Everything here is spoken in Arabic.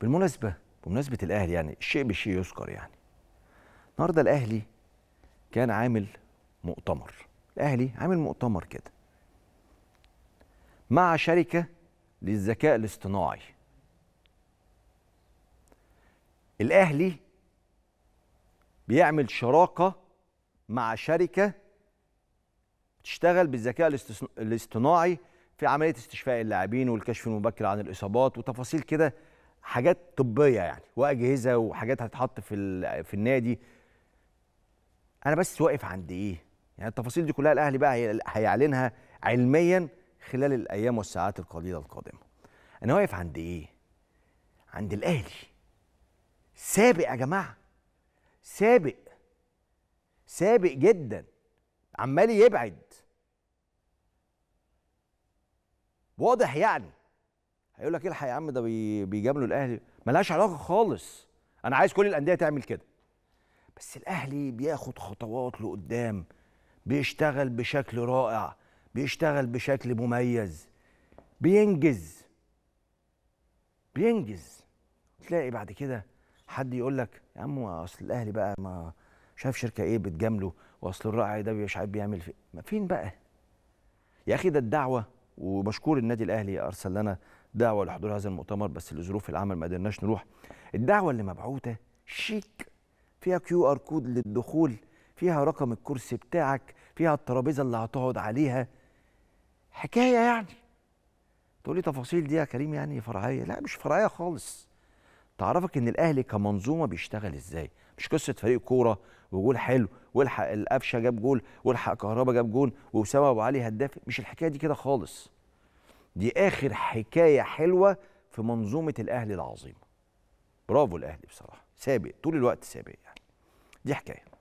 بالمناسبه بمناسبه الاهلي يعني الشيء بالشيء يذكر يعني النهارده الاهلي كان عامل مؤتمر الاهلي عامل مؤتمر كده مع شركه للذكاء الاصطناعي الاهلي بيعمل شراكه مع شركه بتشتغل بالذكاء الاصطناعي في عمليه استشفاء اللاعبين والكشف المبكر عن الاصابات وتفاصيل كده حاجات طبيه يعني واجهزه وحاجات هتتحط في في النادي انا بس واقف عند ايه يعني التفاصيل دي كلها الاهلي بقى هيعلنها علميا خلال الايام والساعات القليله القادمه انا واقف عند ايه عند الاهلي سابق يا جماعه سابق سابق جدا عمال يبعد واضح يعني هيقول لك إيه الحق يا عم ده بيجاملوا الاهلي ملهاش علاقه خالص انا عايز كل الانديه تعمل كده بس الاهلي بياخد خطوات لقدام بيشتغل بشكل رائع بيشتغل بشكل مميز بينجز بينجز تلاقي بعد كده حد يقول لك يا عم اصل الاهلي بقى ما شايف شركه ايه بتجامله واصل الراعي ده مش عارف بيعمل فيه ما فين بقى يا اخي ده الدعوه ومشكور النادي الاهلي ارسل لنا دعوه لحضور هذا المؤتمر بس لظروف العمل ما قدرناش نروح الدعوه اللي مبعوته شيك فيها كيو ار كود للدخول فيها رقم الكرسي بتاعك فيها الترابيزه اللي هتقعد عليها حكايه يعني تقول لي تفاصيل دي يا كريم يعني فرعيه لا مش فرعيه خالص تعرفك ان الاهلي كمنظومه بيشتغل ازاي مش قصه فريق كوره وجول حلو والحق القفشه جاب جول والحق كهربا جاب جول واسامه ابو علي هداف مش الحكايه دي كده خالص دي اخر حكايه حلوه في منظومه الاهلي العظيمه برافو الاهلي بصراحه سابق طول الوقت سابق يعني دي حكايه